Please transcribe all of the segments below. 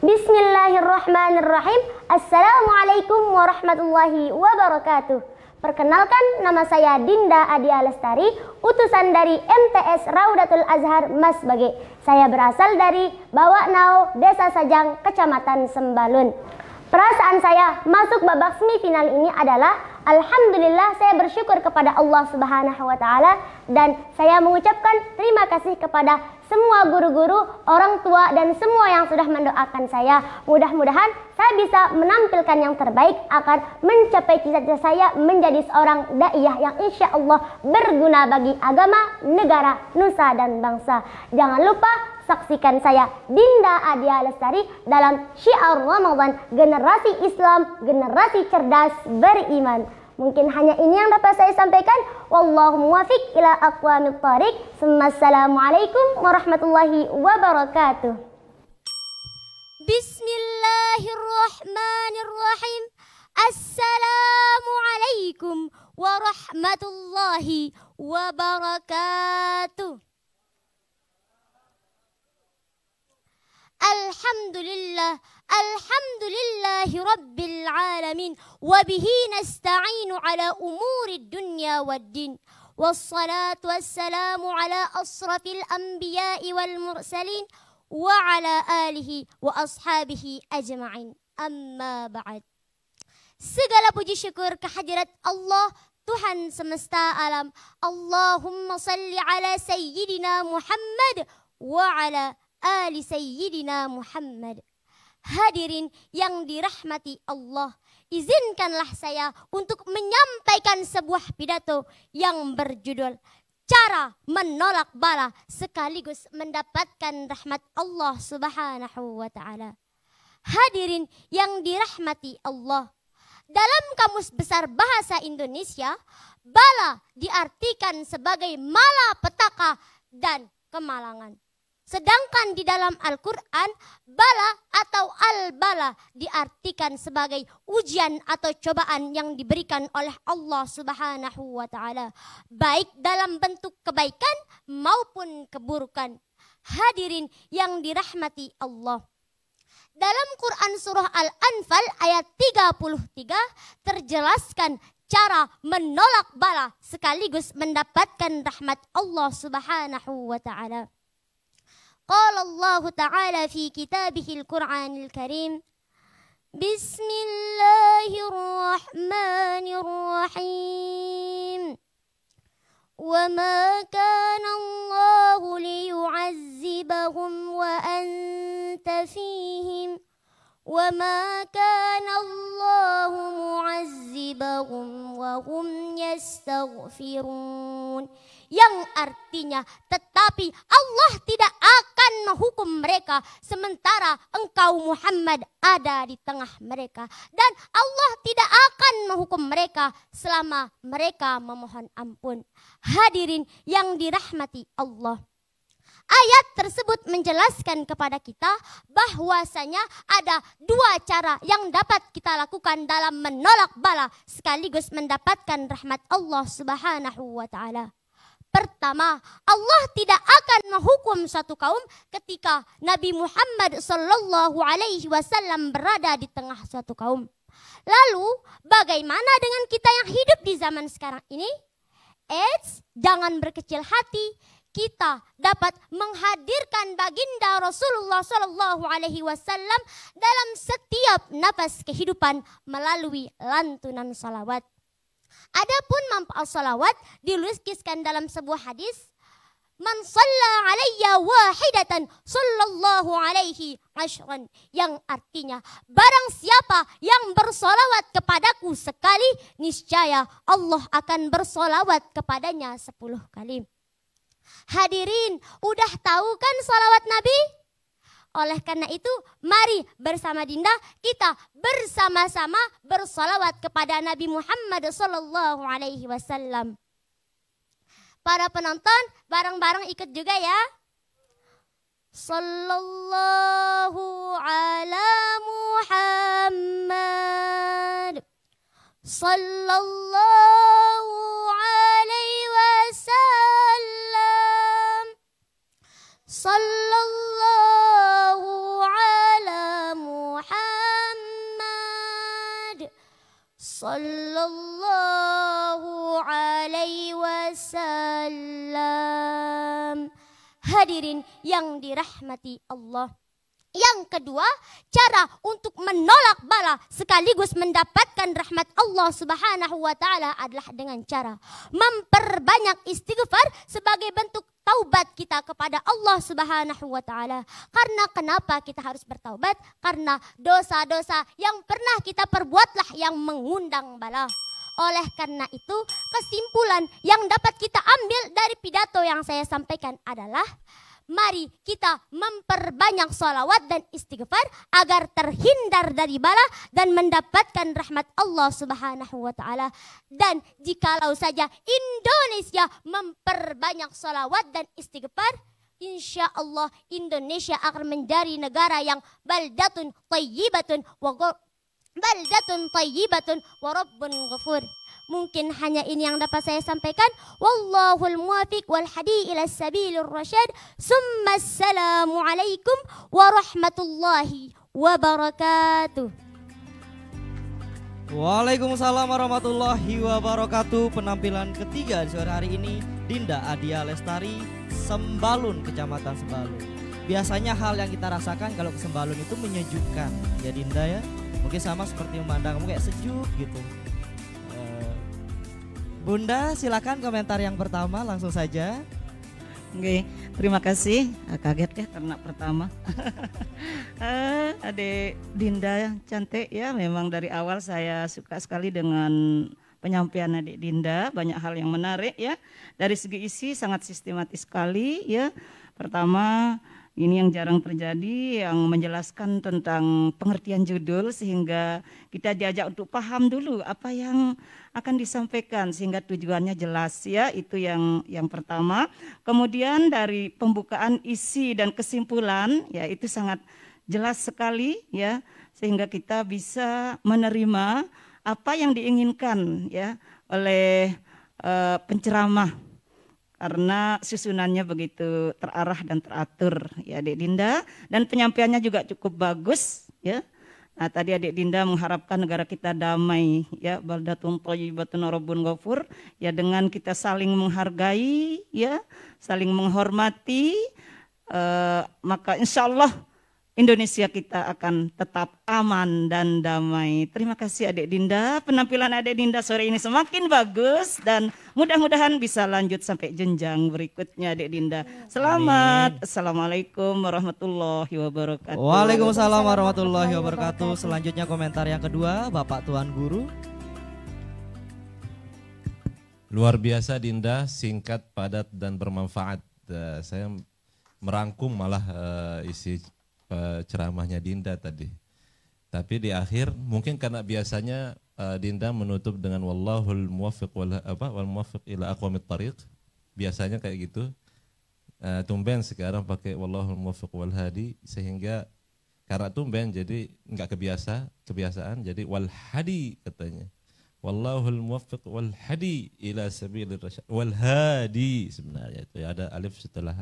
Bismillahirrahmanirrahim. Assalamualaikum warahmatullahi wabarakatuh. Perkenalkan nama saya Dinda Adi Alastari, utusan dari MTS Raudatul Azhar Mas Bage. Saya berasal dari Bawaknao, Desa Sajang, Kecamatan Sembalun. Perasaan saya masuk babak semifinal ini adalah Alhamdulillah saya bersyukur kepada Allah Subhanahu wa taala dan saya mengucapkan terima kasih kepada semua guru-guru, orang tua dan semua yang sudah mendoakan saya. Mudah-mudahan saya bisa menampilkan yang terbaik akan mencapai cita-cita saya menjadi seorang daiyah yang insya Allah berguna bagi agama, negara, nusa dan bangsa. Jangan lupa saksikan saya Dinda Adia Lestari dalam Syiar Ramadan Generasi Islam, Generasi Cerdas Beriman. Mungkin hanya ini yang dapat saya sampaikan. Wallahu muwafiq ila aqwamit thariq. Assalamualaikum warahmatullahi wabarakatuh. Bismillahirrahmanirrahim. Assalamualaikum warahmatullahi wabarakatuh. الحمد لله الحمد لله رب العالمين وبه نستعين على أمور الدنيا والدين والصلاة والسلام على أصرف الأنبياء والمرسلين وعلى آله وأصحابه أجمعين أما بعد سجل بجي شكر كحجرة الله Tuhan semesta alam Allahumma salli ala Sayyidina Muhammad Wa ala ali sayyidina Muhammad. Hadirin yang dirahmati Allah, izinkanlah saya untuk menyampaikan sebuah pidato yang berjudul Cara Menolak Bala sekaligus mendapatkan rahmat Allah Subhanahu wa taala. Hadirin yang dirahmati Allah, dalam kamus besar bahasa Indonesia, bala diartikan sebagai malapetaka dan kemalangan. Sedangkan di dalam Al-Quran, bala atau al-bala diartikan sebagai ujian atau cobaan yang diberikan oleh Allah subhanahu wa ta'ala. Baik dalam bentuk kebaikan maupun keburukan. Hadirin yang dirahmati Allah. Dalam Quran Surah Al-Anfal ayat 33 terjelaskan cara menolak bala sekaligus mendapatkan rahmat Allah subhanahu wa ta'ala. قال الله تعالى في كتابه القرآن الكريم بسم الله الرحمن الرحيم وما كان الله ليعذبهم وأنت فيهم وما كان الله معذبهم وهم يستغفرون yang artinya tetapi Allah tidak akan menghukum mereka sementara engkau Muhammad ada di tengah mereka dan Allah tidak akan menghukum mereka selama mereka memohon ampun. Hadirin yang dirahmati Allah. Ayat tersebut menjelaskan kepada kita bahwasanya ada dua cara yang dapat kita lakukan dalam menolak bala sekaligus mendapatkan rahmat Allah Subhanahu wa taala. Pertama, Allah tidak akan menghukum satu kaum ketika Nabi Muhammad Shallallahu Alaihi Wasallam berada di tengah suatu kaum. Lalu, bagaimana dengan kita yang hidup di zaman sekarang ini? Eits, jangan berkecil hati. Kita dapat menghadirkan baginda Rasulullah Shallallahu Alaihi Wasallam dalam setiap nafas kehidupan melalui lantunan salawat. Adapun manfaat salawat dilukiskan dalam sebuah hadis Man salla alaiya wahidatan sallallahu alaihi ashran. Yang artinya, barang siapa yang bersolawat kepadaku sekali, niscaya Allah akan bersolawat kepadanya sepuluh kali. Hadirin, udah tahu kan solawat Nabi? Oleh karena itu, mari bersama Dinda kita bersama-sama bersolawat kepada Nabi Muhammad Sallallahu Alaihi Wasallam. Para penonton, bareng-bareng ikut juga ya. Sallallahu ala Muhammad. Sallallahu alaihi wasallam. Sallallahu صلى الله عليه wasallam hadirin yang dirahmati Allah Yang kedua, cara untuk menolak bala sekaligus mendapatkan rahmat Allah Subhanahu wa taala adalah dengan cara memperbanyak istighfar sebagai bentuk taubat kita kepada Allah Subhanahu wa taala. Karena kenapa kita harus bertaubat? Karena dosa-dosa yang pernah kita perbuatlah yang mengundang bala. Oleh karena itu, kesimpulan yang dapat kita ambil dari pidato yang saya sampaikan adalah mari kita memperbanyak salawat dan istighfar agar terhindar dari bala dan mendapatkan rahmat Allah Subhanahu wa taala. Dan jikalau saja Indonesia memperbanyak salawat dan istighfar, insya Allah Indonesia akan menjadi negara yang baldatun thayyibatun wa baldatun thayyibatun wa rabbun ghafur. Mungkin hanya ini yang dapat saya sampaikan. Wallahul muwafiq wal hadi ila sabilir rasyad. Summa alaikum warahmatullahi wabarakatuh. Waalaikumsalam warahmatullahi wabarakatuh Penampilan ketiga di sore hari ini Dinda Adia Lestari Sembalun Kecamatan Sembalun Biasanya hal yang kita rasakan kalau ke Sembalun itu menyejukkan Ya Dinda ya Mungkin sama seperti memandang kamu kayak sejuk gitu Bunda silakan komentar yang pertama langsung saja. Oke, terima kasih. Ah, kaget ya karena pertama. uh, eh, Ade Dinda cantik ya. Memang dari awal saya suka sekali dengan penyampaian Adik Dinda. Banyak hal yang menarik ya. Dari segi isi sangat sistematis sekali ya. Pertama ini yang jarang terjadi yang menjelaskan tentang pengertian judul sehingga kita diajak untuk paham dulu apa yang akan disampaikan sehingga tujuannya jelas ya itu yang yang pertama. Kemudian dari pembukaan isi dan kesimpulan ya itu sangat jelas sekali ya sehingga kita bisa menerima apa yang diinginkan ya oleh uh, penceramah karena susunannya begitu terarah dan teratur ya Adik Dinda dan penyampaiannya juga cukup bagus ya. Nah, tadi Adik Dinda mengharapkan negara kita damai ya baldatun thayyibatun rabbun ghafur ya dengan kita saling menghargai ya, saling menghormati eh, maka insya Allah Indonesia kita akan tetap aman dan damai. Terima kasih Adik Dinda. Penampilan Adik Dinda sore ini semakin bagus dan mudah-mudahan bisa lanjut sampai jenjang berikutnya Adik Dinda. Selamat. Amin. Assalamualaikum warahmatullahi wabarakatuh. Waalaikumsalam warahmatullahi wabarakatuh. Selanjutnya komentar yang kedua Bapak Tuan Guru. Luar biasa Dinda, singkat, padat dan bermanfaat. Eh, saya merangkum malah eh, isi ceramahnya Dinda tadi. Tapi di akhir mungkin karena biasanya uh, Dinda menutup dengan wallahul muwaffiq wal apa wal muwaffiq ila aqwamit tariq. Biasanya kayak gitu. Uh, tumben sekarang pakai wallahul muwaffiq wal hadi sehingga karena tumben jadi nggak kebiasa kebiasaan jadi wal hadi katanya. Wallahul muwaffiq wal hadi ila sabilir rasyad. Wal hadi sebenarnya itu ya, ada alif setelah.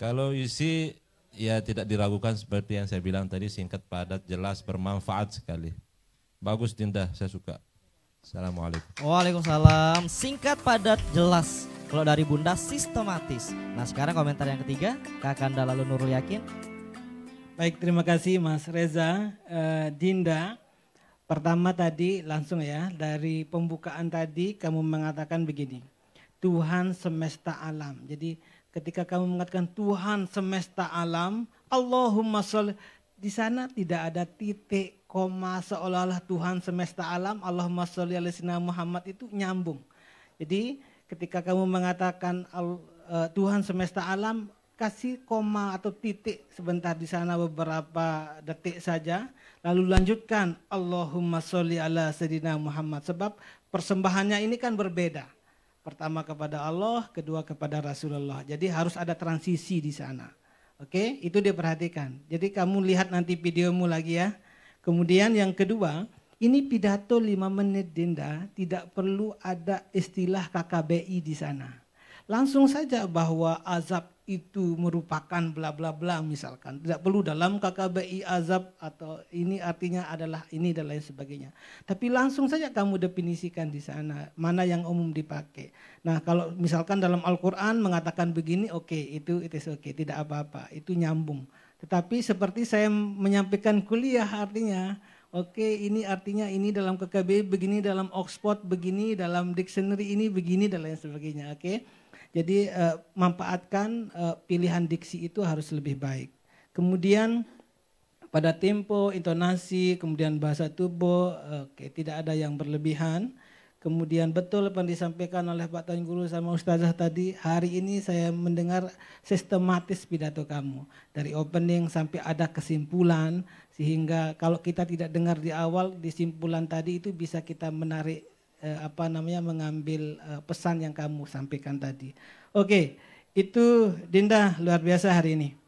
Kalau isi ya tidak diragukan seperti yang saya bilang tadi singkat, padat, jelas, bermanfaat sekali. Bagus Dinda, saya suka. Assalamualaikum. Waalaikumsalam. Singkat, padat, jelas. Kalau dari Bunda sistematis. Nah sekarang komentar yang ketiga, Kakanda Lalu Nurul Yakin. Baik, terima kasih Mas Reza. Uh, Dinda, pertama tadi langsung ya, dari pembukaan tadi kamu mengatakan begini. Tuhan semesta alam. Jadi Ketika kamu mengatakan Tuhan semesta alam, Allahumma sholli di sana tidak ada titik koma seolah-olah Tuhan semesta alam Allahumma sholli ala Muhammad itu nyambung. Jadi ketika kamu mengatakan e, Tuhan semesta alam kasih koma atau titik sebentar di sana beberapa detik saja lalu lanjutkan Allahumma sholli ala Muhammad sebab persembahannya ini kan berbeda. Pertama kepada Allah, kedua kepada Rasulullah. Jadi harus ada transisi di sana. Oke, itu dia perhatikan. Jadi kamu lihat nanti videomu lagi ya. Kemudian yang kedua, ini pidato lima menit denda tidak perlu ada istilah KKBI di sana langsung saja bahwa azab itu merupakan bla bla bla misalkan. Tidak perlu dalam KKBI azab atau ini artinya adalah ini dan lain sebagainya. Tapi langsung saja kamu definisikan di sana mana yang umum dipakai. Nah kalau misalkan dalam Al-Quran mengatakan begini oke okay, itu itu oke okay, tidak apa-apa itu nyambung. Tetapi seperti saya menyampaikan kuliah artinya Oke, ini artinya ini dalam KKB begini, dalam Oxford begini, dalam dictionary ini begini dan lain sebagainya. Oke. Okay? Jadi uh, manfaatkan uh, pilihan diksi itu harus lebih baik. Kemudian pada tempo, intonasi, kemudian bahasa tubuh, oke okay, tidak ada yang berlebihan. Kemudian betul apa yang disampaikan oleh Pak Tuan Guru sama Ustazah tadi, hari ini saya mendengar sistematis pidato kamu. Dari opening sampai ada kesimpulan, sehingga kalau kita tidak dengar di awal, di simpulan tadi itu bisa kita menarik eh, apa namanya mengambil eh, pesan yang kamu sampaikan tadi. Oke, itu Dinda luar biasa hari ini.